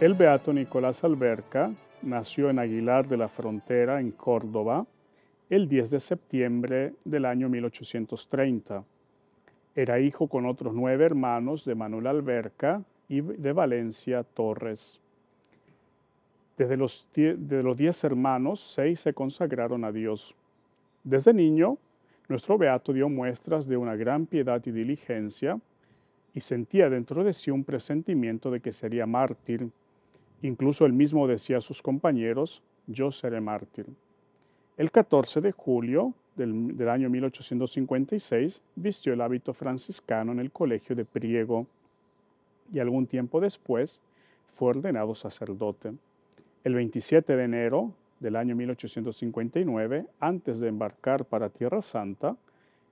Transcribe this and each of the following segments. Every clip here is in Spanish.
El beato Nicolás Alberca nació en Aguilar de la Frontera, en Córdoba, el 10 de septiembre del año 1830. Era hijo con otros nueve hermanos de Manuel Alberca y de Valencia Torres. Desde los, de los diez hermanos, seis se consagraron a Dios. Desde niño, nuestro Beato dio muestras de una gran piedad y diligencia y sentía dentro de sí un presentimiento de que sería mártir Incluso él mismo decía a sus compañeros, yo seré mártir. El 14 de julio del, año 1856 vistió el hábito franciscano en el colegio de Priego y algún tiempo después fue ordenado sacerdote. El 27 de enero del año 1859, antes de embarcar para Tierra Santa,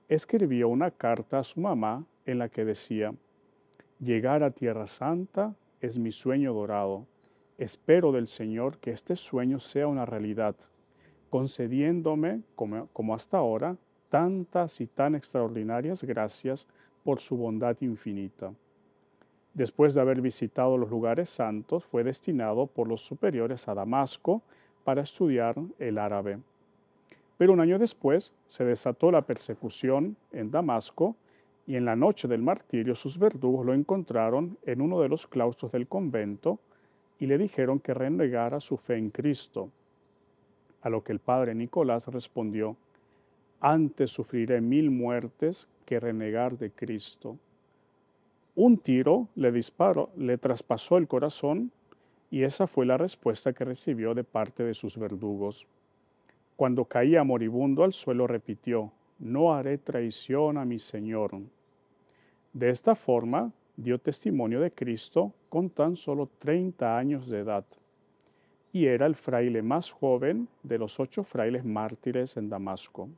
escribió una carta a su mamá en la que decía, Llegar a Tierra Santa es mi sueño dorado Espero del Señor que este sueño sea una realidad, concediéndome, como, hasta ahora, tantas y tan extraordinarias gracias por su bondad infinita. Después de haber visitado los lugares santos, fue destinado por los superiores a Damasco para estudiar el árabe. Pero un año después se desató la persecución en Damasco y en la noche del martirio sus verdugos lo encontraron en uno de los claustros del convento, y le dijeron que renegara su fe en Cristo. A lo que el padre Nicolás respondió, antes sufriré mil muertes que renegar de Cristo. Un tiro le disparó, le traspasó el corazón y esa fue la respuesta que recibió de parte de sus verdugos. Cuando caía moribundo al suelo repitió, no haré traición a mi Señor. De esta forma, dio testimonio de Cristo con tan solo 30 años de edad y era el fraile más joven de los ocho frailes mártires en Damasco.